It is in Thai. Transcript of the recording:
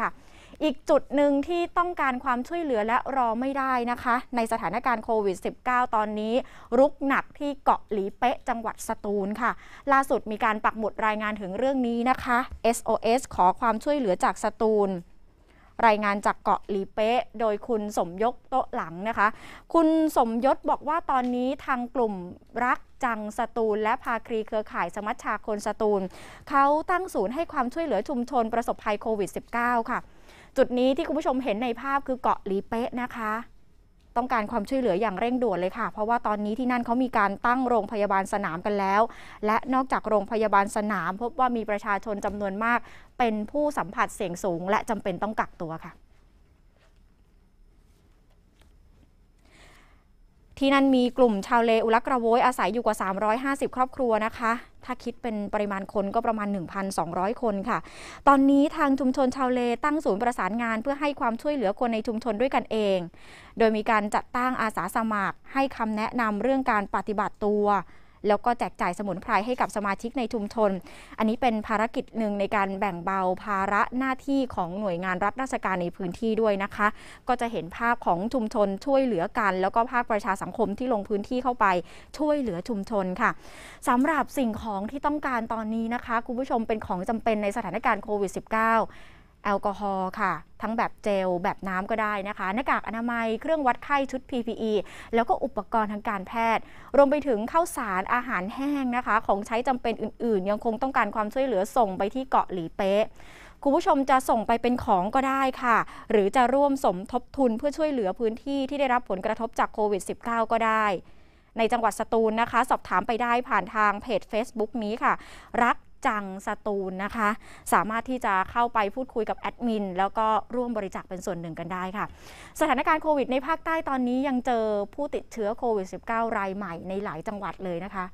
ค่ะอีกจุดหนึ่งที่ต้องการความช่วยเหลือและรอไม่ได้นะคะในสถานการณ์โควิด -19 ตอนนี้รุกหนักที่เกาะหลีเป๊ะจังหวัดสตูลค่ะ ล่าสุดมีการปักหมุดรายงานถึงเรื่องนี้นะคะ SOS ขอความช่วยเหลือจากสตูล รายงานจากเกาะหลีเป๊ะโดยคุณสมยศโตหลังนะคะคุณสมยศบอกว่าตอนนี้ทางกลุ่มรักจัง สตูลและภาครีเครือข่ายสมัชชาคนสตูลเขาตั้งศูนย์ให้ความช่วยเหลือชุมชนประสบภัยโควิด -19 ค่ะ จุดนี้ที่คุณผู้ชมเห็นในภาพคือเกาะลีเป๊ะนะคะ ต้องการความช่วยเหลืออย่างเร่งด่วนเลยค่ะ เพราะว่าตอนนี้ที่นั่นเขามีการตั้งโรงพยาบาลสนามกันแล้ว และนอกจากโรงพยาบาลสนาม พบว่ามีประชาชนจำนวนมากเป็นผู้สัมผัสเสี่ยงสูง และจำเป็นต้องกักตัวค่ะที่นั่นมีกลุ่มชาวเลอุลักระโวยอาศัยอยู่กว่า 350 ครอบครัวนะคะ ถ้าคิดเป็นปริมาณคนก็ประมาณ 1,200 คนค่ะ ตอนนี้ทางชุมชนชาวเลตั้งศูนย์ประสานงานเพื่อให้ความช่วยเหลือคนในชุมชนด้วยกันเอง โดยมีการจัดตั้งอาสาสมัคร ให้คำแนะนำเรื่องการปฏิบัติตัวแล้วก็แจกจ่ายสมุนไพรให้กับสมาชิกในชุมชน อันนี้เป็นภารกิจหนึ่งในการแบ่งเบาภาระหน้าที่ของหน่วยงานรัฐราชการในพื้นที่ด้วยนะคะ ก็จะเห็นภาพของชุมชนช่วยเหลือกัน แล้วก็ภาคประชาสังคมที่ลงพื้นที่เข้าไป ช่วยเหลือชุมชนค่ะ สำหรับสิ่งของที่ต้องการตอนนี้นะคะคุณผู้ชมเป็นของจำเป็นในสถานการณ์โควิด -19 แอลกอฮอล์ค่ะ ทั้งแบบเจล แบบน้ำก็ได้นะคะหน้ากากอนามัย เครื่องวัดไข้ชุด PPE แล้วก็อุปกรณ์ทางการแพทย์ รวมไปถึงข้าวสารอาหารแห้งนะคะ ของใช้จำเป็นอื่นๆ ยังคงต้องการความช่วยเหลือส่งไปที่เกาะหลีเป๊ะ คุณผู้ชมจะส่งไปเป็นของก็ได้ค่ะหรือจะร่วมสมทบทุนเพื่อช่วยเหลือพื้นที่ที่ได้รับผลกระทบจากโควิด -19 ก็ได้ ในจังหวัดสตูลนะคะ สอบถามไปได้ผ่านทางเพจ Facebook นี้ค่ะ รักจังสตูลนะคะ สามารถที่จะเข้าไปพูดคุยกับแอดมิน แล้วก็ร่วมบริจาคเป็นส่วนหนึ่งกันได้ค่ะสถานการณ์โควิดในภาคใต้ตอนนี้ยังเจอผู้ติดเชื้อโควิด -19 รายใหม่ในหลายจังหวัดเลยนะคะ